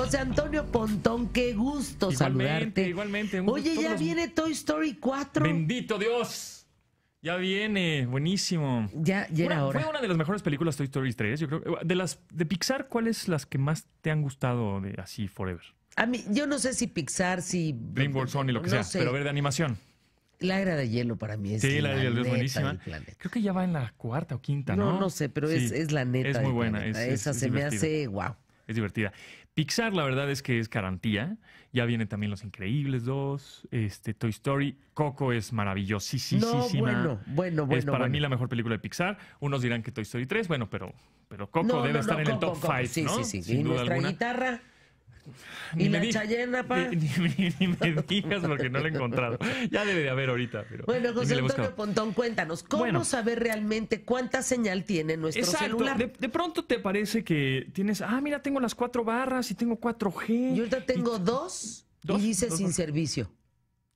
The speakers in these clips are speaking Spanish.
José Antonio Pontón, qué gusto igualmente, saludarte. Igualmente, Oye, ya viene Toy Story 4. Bendito Dios. Ya viene, buenísimo. Ya, era Fue una de las mejores películas Toy Story 3, yo creo. De las de Pixar, ¿cuáles las que más te han gustado de así forever? A mí, yo no sé si Pixar, si DreamWorks, y lo que sea, pero ver de animación. La era de hielo para mí es. Sí, la, era de hielo es buenísima. Creo que ya va en la cuarta o quinta, ¿no? No, no sé, pero es, la neta. Es muy buena. Esa se me hace wow es divertida. Pixar, la verdad es que es garantía. Ya vienen también Los Increíbles 2, este, Toy Story. Coco es maravilloso, sí. No, bueno, bueno, bueno. Es para mí la mejor película de Pixar. Unos dirán que Toy Story 3, bueno, pero, pero Coco debe estar en el top 5, Sí, sí, sí. ¿Y nuestra guitarra? y me la pa. Ni, me digas porque no la he encontrado. Ya debe de haber ahorita. Pero bueno, José Antonio Pontón, cuéntanos, ¿cómo saber realmente cuánta señal tiene nuestro celular? De, pronto te parece que tienes, ah, mira, tengo las cuatro barras y tengo 4G. Yo ahorita tengo dos, y dice sin servicio.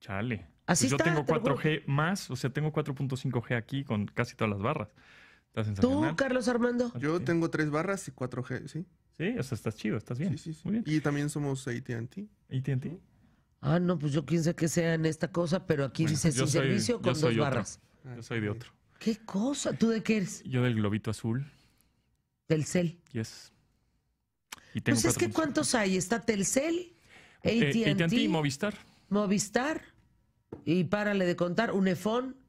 Chale. Pues Así yo tengo 4G más, o sea, tengo 4.5G aquí con casi todas las barras. ¿Tú, Carlos Armando? Yo tengo tres barras y 4G, sí. Sí, o sea, estás chido, estás bien. Sí, sí, sí. Muy bien. Y también somos ATT. ATT. Ah, no, pues yo sé que sea en esta cosa, pero aquí dice sin servicio con dos barras. Yo soy de otro. ¿Qué cosa? ¿Tú de qué eres? Yo del globito azul. Telcel. Yes. Y pues es que ¿cuántos hay? Está Telcel, eh, ATT, Movistar. Movistar. Y párale de contar, Unefón.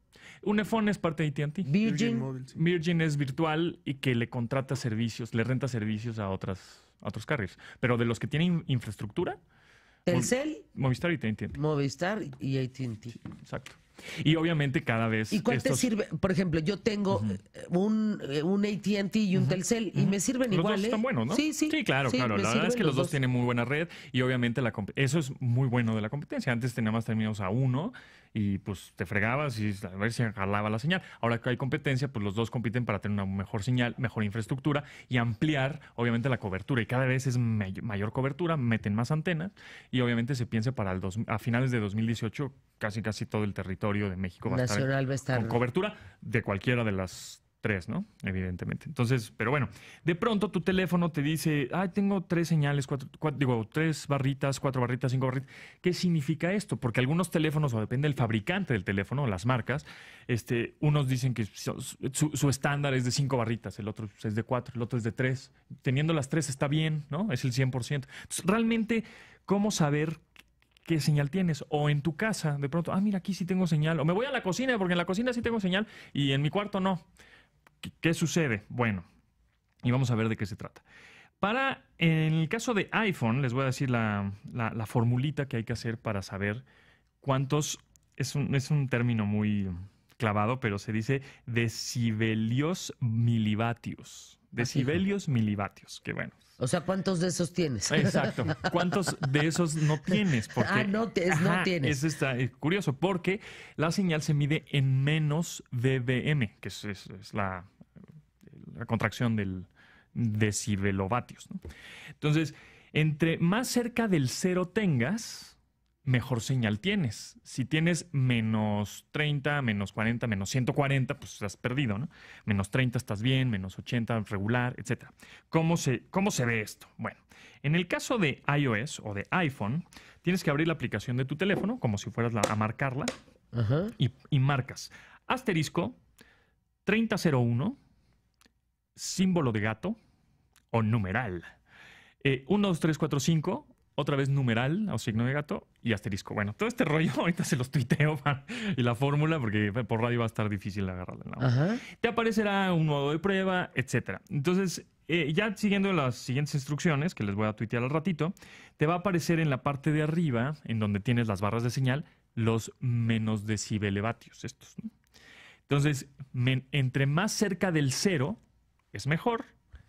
Un iPhone es parte de AT&T. Virgin. Virgin, es virtual y que le contrata servicios, le renta servicios a, otras, a otros carriers. Pero de los que tienen infraestructura... Telcel. Movistar y AT&T. Movistar y AT&T. exacto. Y obviamente cada vez. ¿Y cuál te sirve? Por ejemplo, yo tengo eh, un, eh, un ATT y un Telcel y me sirven los igual. Los ¿eh? buenos, ¿no? Sí, sí. Sí, claro, claro. La verdad es que los dos, tienen muy buena red y obviamente la eso es muy bueno de la competencia. Antes teníamos terminados a uno y pues te fregabas y a ver si jalaba la señal. Ahora que hay competencia, pues los dos compiten para tener una mejor señal, mejor infraestructura y ampliar, obviamente, la cobertura. Y cada vez es mayor cobertura, meten más antenas y obviamente se piensa para el dos a finales de 2018 casi casi todo el territorio de México Nacional estar, va a estar con cobertura de cualquiera de las tres, ¿no? Evidentemente. Entonces, pero bueno, de pronto tu teléfono te dice, ah, tengo tres señales, cuatro, digo, tres barritas, cuatro barritas, cinco barritas. ¿Qué significa esto? Porque algunos teléfonos, o depende del fabricante del teléfono, las marcas, este, unos dicen que su, su, estándar es de cinco barritas, el otro es de cuatro, el otro es de tres. Teniendo las tres está bien, ¿no? Es el 100%. Entonces, realmente, ¿cómo saber qué señal tienes. O en tu casa, de pronto, ah, mira, aquí sí tengo señal. O me voy a la cocina, porque en la cocina sí tengo señal y en mi cuarto no. ¿Qué, sucede? Bueno, y vamos a ver de qué se trata. Para en el caso de iPhone, les voy a decir la, formulita que hay que hacer para saber cuántos. Es un, es un término muy clavado, pero se dice decibelios milivatios decibelios milivatios, qué bueno. O sea, ¿cuántos de esos tienes? Exacto. ¿Cuántos de esos no tienes? Ah, porque, ah, no, no tienes. Es, curioso porque la señal se mide en menos dBm, que es, la, contracción del decibelovatios. Entonces, entre más cerca del cero tengas, mejor señal tienes. Si tienes menos 30, menos 40, menos 140, pues estás perdido, ¿no? Menos 30 estás bien, menos 80 regular, etc. ¿Cómo se, ve esto? Bueno, en el caso de iOS o de iPhone, tienes que abrir la aplicación de tu teléfono, como si fueras a marcarla, Y, marcas asterisco 3001, símbolo de gato o numeral. 1, 2, 3, 4, 5, otra vez numeral o signo de gato y asterisco. Bueno, todo este rollo ahorita se los tuiteo y la fórmula porque por radio va a estar difícil agarrarla. la Te aparecerá un modo de prueba, etcétera. Entonces, eh, ya siguiendo las siguientes instrucciones que les voy a tuitear al ratito, te va a aparecer en la parte de arriba, en donde tienes las barras de señal, los menos decibelevatios, estos. Entonces, entre más cerca del cero es mejor,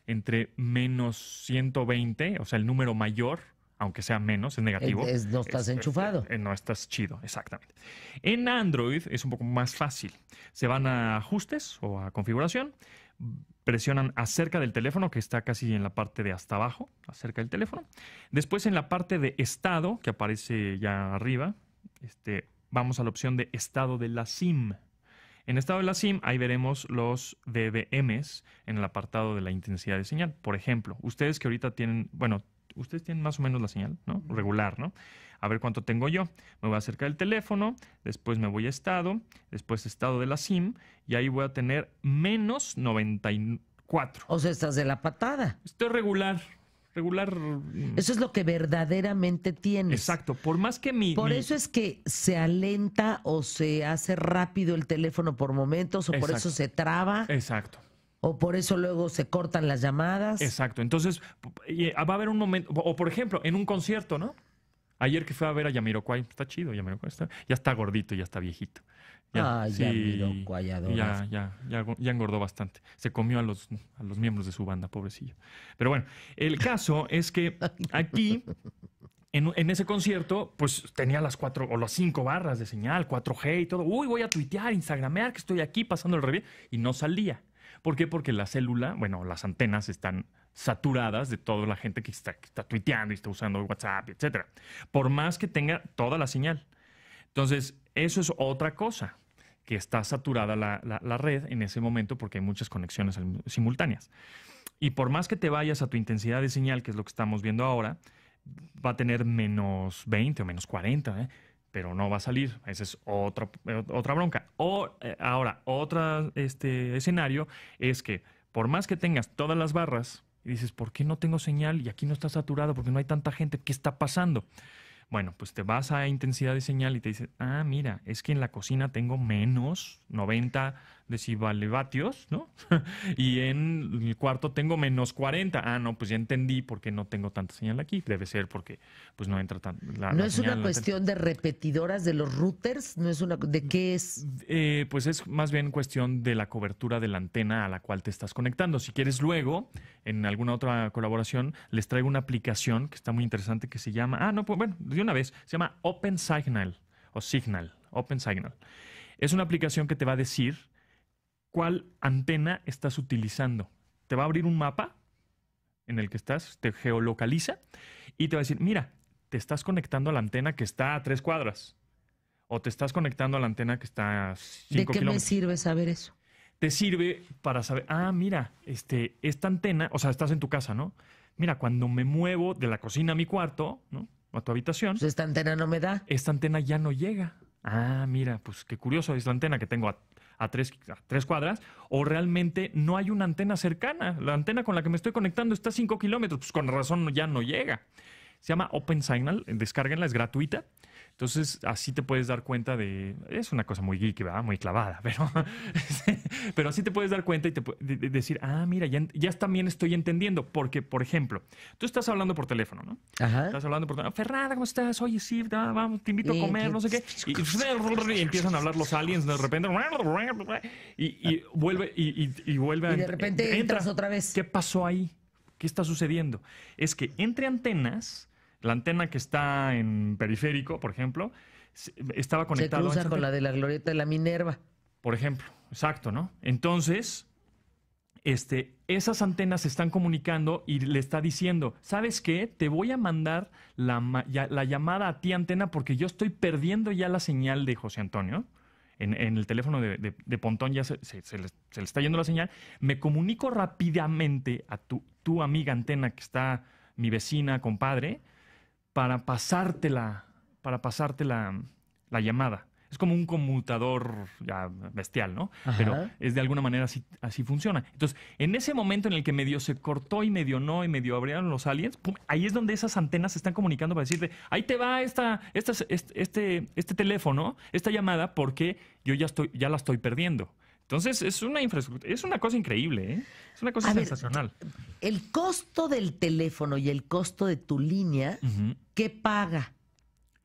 entre menos 120, o sea, el número mayor aunque sea menos, es negativo. Es, no estás eh, enchufado. Eh, no estás chido, exactamente. En Android es un poco más fácil. Se van a ajustes o a configuración, presionan acerca del teléfono, que está casi en la parte de hasta abajo, acerca del teléfono. Después en la parte de estado, que aparece ya arriba, este, vamos a la opción de estado de la SIM. En estado de la SIM, ahí veremos los DBMs en el apartado de la intensidad de señal. Por ejemplo, ustedes que ahorita tienen, bueno, ustedes tienen más o menos la señal, ¿no? Regular, ¿no? A ver cuánto tengo yo. Me voy a acercar el teléfono, después me voy a estado, después estado de la SIM, y ahí voy a tener menos 94. O sea, estás de la patada. Estoy regular regular. Mm. Eso es lo que verdaderamente tienes. Exacto, por más que mi... Por eso es que se alenta o se hace rápido el teléfono por momentos o por eso se traba. Exacto o por eso luego se cortan las llamadas. Exacto, entonces eh, va a haber un momento, o por ejemplo, en un concierto, ¿no? Ayer que fue a ver a Yamiroquai, está chido Yamiroquai, está, ya está gordito, ya está viejito. Ya, ah, ya, ya, ya, engordó bastante. Se comió a los, los miembros de su banda, pobrecillo. Pero bueno, el caso es que aquí en, ese concierto, pues tenía las cuatro o las cinco barras de señal, 4G y todo. Uy, voy a tuitear, instagramear que estoy aquí pasando el revés. Y no salía. ¿Por qué? Porque la célula, bueno, las antenas están saturadas de toda la gente que está, que está tuiteando y está usando WhatsApp, etcétera. Por más que tenga toda la señal. Entonces, eso es otra cosa que está saturada la, red en ese momento porque hay muchas conexiones simultáneas. Y por más que te vayas a tu intensidad de señal, que es lo que estamos viendo ahora, va a tener menos 20 o menos 40, ¿eh? pero no va a salir. Esa es otra, eh, otra bronca. O, eh, ahora, otro este, escenario es que por más que tengas todas las barras y dices, ¿por qué no tengo señal y aquí no está saturado porque no hay tanta gente? ¿Qué está pasando? Bueno, pues te vas a intensidad de señal y te dices, ah, mira, es que en la cocina tengo menos 90 vale vatios, ¿no? y en el cuarto tengo menos 40. Ah, no, pues ya entendí por qué no tengo tanta señal aquí. Debe ser porque pues no entra tan... ¿No es una cuestión de repetidoras de los routers? ¿No es una... ¿De qué es? Eh, pues es más bien cuestión de la cobertura de la antena a la cual te estás conectando. Si quieres luego, en alguna otra colaboración, les traigo una aplicación que está muy interesante que se llama... Ah, no, pues bueno, de una vez. Se llama Open Signal o Signal, Open Signal. Es una aplicación que te va a decir cuál antena estás utilizando. Te va a abrir un mapa en el que estás, te geolocaliza y te va a decir, mira, te estás conectando a la antena que está a tres cuadras o te estás conectando a la antena que está a cinco ¿De qué me sirve saber eso? Te sirve para saber, ah, mira, este, esta antena, o sea, estás en tu casa, ¿no? Mira, cuando me muevo de la cocina a mi cuarto, ¿no? O a tu habitación. Pues esta antena no me da. Esta antena ya no llega. Ah, mira, pues qué curioso, es la antena que tengo a a tres, cuadras, o realmente no hay una antena cercana. La antena con la que me estoy conectando está a cinco kilómetros, pues con razón ya no llega. Se llama Open Signal. Eh, descárguenla, es gratuita. Entonces, así te puedes dar cuenta de. Es una cosa muy geek, ¿verdad? Muy clavada, pero. Este, pero así te puedes dar cuenta y te, decir, ah, mira, ya, ya, también estoy entendiendo. Porque, por ejemplo, tú estás hablando por teléfono, ¿no? Ajá. Estás hablando por teléfono. Ferrada, ¿cómo estás? Oye, sí, vamos, te invito a comer, no sé qué. Y, empiezan a hablar los aliens de repente. Y, vuelve. Y, vuelve a, y de repente entras otra vez. ¿Qué pasó ahí? ¿Qué está sucediendo? Es que entre antenas la antena que está en periférico, por ejemplo, estaba conectada. Se cruza con la de la glorieta de la Minerva. Por ejemplo, exacto, ¿no? Entonces, este, esas antenas se están comunicando y le está diciendo, ¿sabes qué? Te voy a mandar la, llamada a ti antena porque yo estoy perdiendo ya la señal de José Antonio. En, el teléfono de, Pontón ya se, le, está yendo la señal. Me comunico rápidamente a tu amiga antena que está mi vecina, compadre, para pasarte la, para la, llamada. Es como un conmutador bestial, ¿no? Pero es de alguna manera así, funciona. Entonces, en ese momento en el que medio se cortó y medio no y medio abrieron los aliens, ahí es donde esas antenas se están comunicando para decirte, ahí te va esta, esta este, este, este teléfono, esta llamada, porque yo ya, estoy, ya la estoy perdiendo. Entonces, es una infraestructura, es una cosa increíble, ¿eh? es una cosa sensacional. el costo del teléfono y el costo de tu línea, ¿qué paga?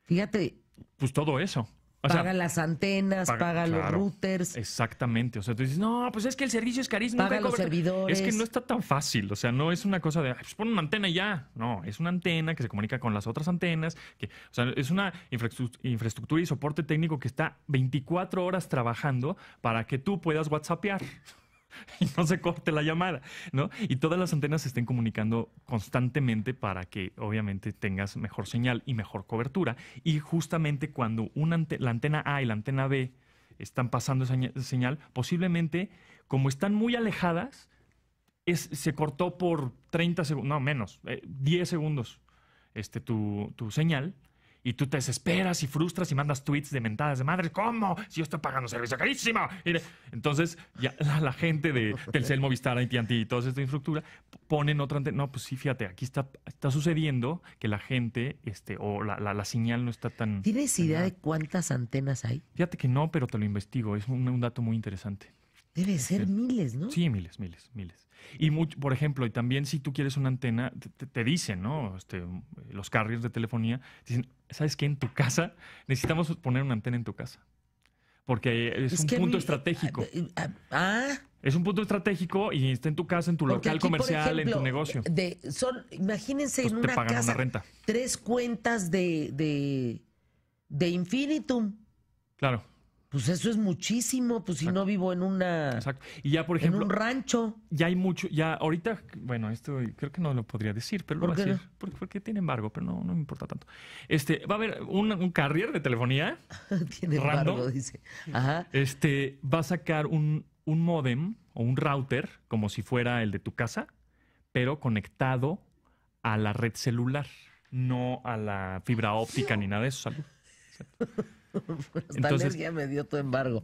Fíjate. Pues todo eso paga las antenas, paga, los routers. Exactamente. O sea, tú dices, no, pues es que el servicio es carísimo. Paga los servidores. Es que no está tan fácil. O sea, no es una cosa de, pues pon una antena y ya. No, es una antena que se comunica con las otras antenas. Que, o sea, es una infraestructura y soporte técnico que está 24 horas trabajando para que tú puedas WhatsAppear. y no se corte la llamada, ¿no? Y todas las antenas se estén comunicando constantemente para que obviamente tengas mejor señal y mejor cobertura. Y justamente cuando la antena A y la antena B están pasando esa señal, posiblemente como están muy alejadas, es, se cortó por 30 segundos, no menos, 10 eh, segundos este, tu, tu señal y tú te desesperas y frustras y mandas tweets de mentadas de madre. ¿Cómo? Si yo estoy pagando servicio carísimo. Entonces, ya la, gente de Telcel, Movistar, AT&T y toda esta infraestructura ponen otra antena. No, pues sí, fíjate, aquí está, está sucediendo que la gente este, o la, la, señal no está tan... ¿Tienes idea de cuántas antenas hay? Fíjate que no, pero te lo investigo. Es un dato muy interesante. Debe ser miles, ¿no? Sí, miles, miles, miles. Y por ejemplo, y también si tú quieres una antena, te, dicen, ¿no? Este, los carriers de telefonía, dicen, ¿sabes qué? En tu casa, necesitamos poner una antena en tu casa. Porque es, un punto estratégico. Eh, eh, ah, ah, es un punto estratégico y está en tu casa, en tu local comercial, en tu negocio. De, son, imagínense en una casa tres cuentas de, de, de infinitum. Claro. Pues eso es muchísimo, pues si no vivo en una Exacto. Y ya por ejemplo, en un rancho. Ya hay mucho, ya ahorita, bueno, esto creo que no lo podría decir, pero lo voy a decir porque, tiene embargo, pero no, no me importa tanto. Este, va a haber un, carrier de telefonía. tiene embargo, dice. Ajá. Este, va a sacar un, un modem o un router como si fuera el de tu casa, pero conectado a la red celular, no a la fibra óptica ni nada de eso, salud. Esta energía me dio tu embargo.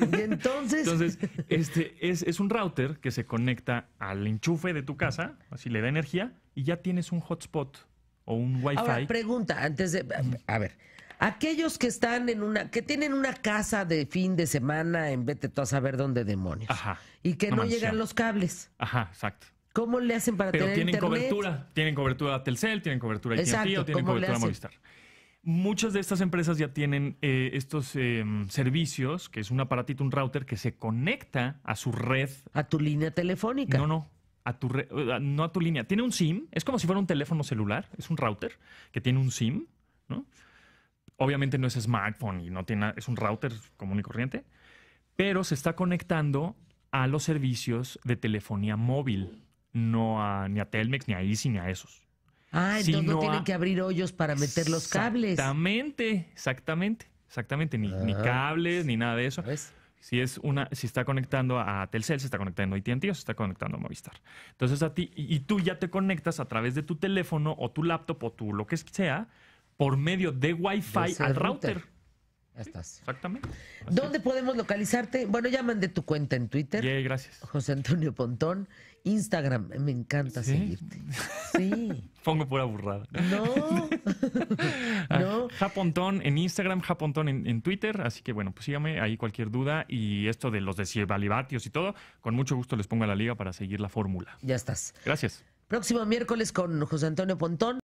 ¿Y entonces. entonces, este es, un router que se conecta al enchufe de tu casa, así le da energía, y ya tienes un hotspot o un wifi. Ahora, pregunta, antes de. A ver. Aquellos que están en una, que tienen una casa de fin de semana en vete tú a saber dónde demonios. Ajá. Y que no, llegan los cables. Ajá, exacto. ¿Cómo le hacen para Pero tienen cobertura, tienen cobertura Telcel, tienen cobertura IT tienen cobertura Movistar. Muchas de estas empresas ya tienen eh, estos em, servicios, que es un aparatito, un router que se conecta a su red. A tu línea telefónica. No, no. A tu eh, no a tu línea. Tiene un SIM. Es como si fuera un teléfono celular. Es un router que tiene un SIM, ¿no? Obviamente no es smartphone y no tiene. Es un router común y corriente. Pero se está conectando a los servicios de telefonía móvil. No ni a Telmex, ni a Easy, ni a esos. Ah, entonces no tienen que abrir hoyos para meter los cables. Exactamente, exactamente, exactamente. Ni, ah. cables, ni nada de eso. Si es una, si está conectando a Telcel, se está conectando a AT&T o se está conectando a Movistar. Entonces a ti y, tú ya te conectas a través de tu teléfono o tu laptop o tu lo que sea por medio de Wi-Fi al router. Ya estás. Exactamente. ¿Dónde podemos localizarte? Bueno, ya mandé tu cuenta en Twitter. Sí, gracias. José Antonio Pontón. Instagram, me encanta seguirte. Sí. Pongo pura burrada. No. no. Ah, Japontón en Instagram, Japontón en, en, Twitter. Así que bueno, pues síganme ahí cualquier duda. Y esto de los de Cievalibatios y todo, con mucho gusto les pongo a la liga para seguir la fórmula. Ya estás. Gracias. Próximo miércoles con José Antonio Pontón.